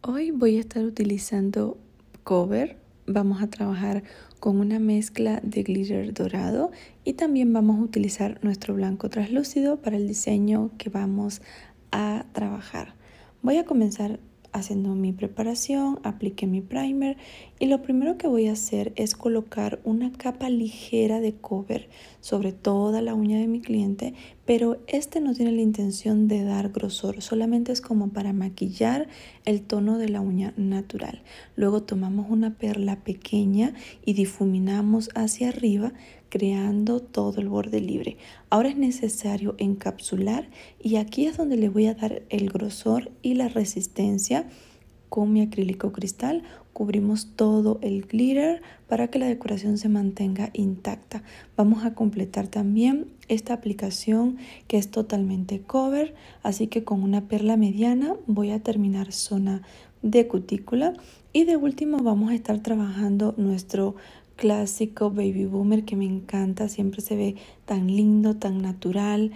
Hoy voy a estar utilizando cover. Vamos a trabajar con una mezcla de glitter dorado y también vamos a utilizar nuestro blanco traslúcido para el diseño que vamos a trabajar. Voy a comenzar haciendo mi preparación, apliqué mi primer y lo primero que voy a hacer es colocar una capa ligera de cover sobre toda la uña de mi cliente pero este no tiene la intención de dar grosor, solamente es como para maquillar el tono de la uña natural. Luego tomamos una perla pequeña y difuminamos hacia arriba creando todo el borde libre. Ahora es necesario encapsular y aquí es donde le voy a dar el grosor y la resistencia con mi acrílico cristal cubrimos todo el glitter para que la decoración se mantenga intacta. Vamos a completar también esta aplicación que es totalmente cover, así que con una perla mediana voy a terminar zona de cutícula y de último vamos a estar trabajando nuestro clásico baby boomer que me encanta, siempre se ve tan lindo, tan natural,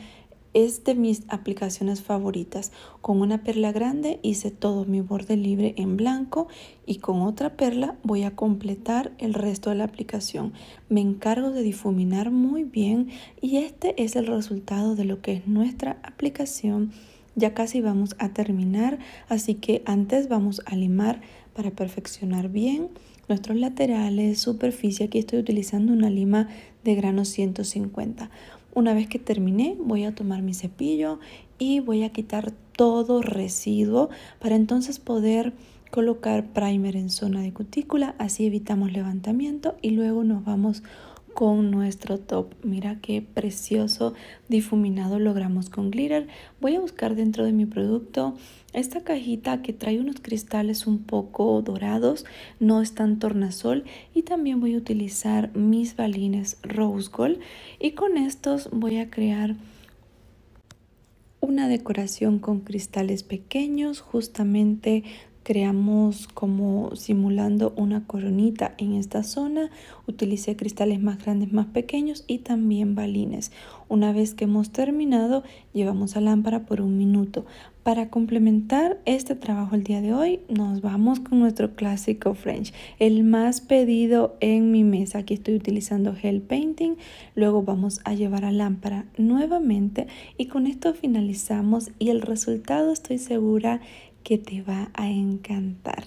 es de mis aplicaciones favoritas. Con una perla grande hice todo mi borde libre en blanco y con otra perla voy a completar el resto de la aplicación. Me encargo de difuminar muy bien y este es el resultado de lo que es nuestra aplicación. Ya casi vamos a terminar, así que antes vamos a limar para perfeccionar bien nuestros laterales, superficie. Aquí estoy utilizando una lima de grano 150. Una vez que terminé, voy a tomar mi cepillo y voy a quitar todo residuo para entonces poder colocar primer en zona de cutícula, así evitamos levantamiento y luego nos vamos con nuestro top. Mira qué precioso difuminado logramos con glitter. Voy a buscar dentro de mi producto esta cajita que trae unos cristales un poco dorados, no están tornasol y también voy a utilizar mis balines rose gold y con estos voy a crear una decoración con cristales pequeños justamente creamos como simulando una coronita en esta zona. Utilicé cristales más grandes, más pequeños y también balines. Una vez que hemos terminado, llevamos a lámpara por un minuto. Para complementar este trabajo el día de hoy, nos vamos con nuestro clásico French, el más pedido en mi mesa. Aquí estoy utilizando gel painting, luego vamos a llevar a lámpara nuevamente y con esto finalizamos y el resultado estoy segura que te va a encantar.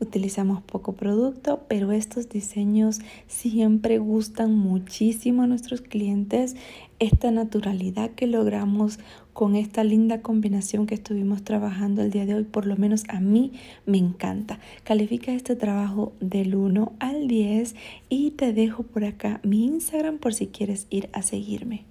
Utilizamos poco producto, pero estos diseños siempre gustan muchísimo a nuestros clientes. Esta naturalidad que logramos con esta linda combinación que estuvimos trabajando el día de hoy, por lo menos a mí me encanta. Califica este trabajo del 1 al 10 y te dejo por acá mi Instagram por si quieres ir a seguirme.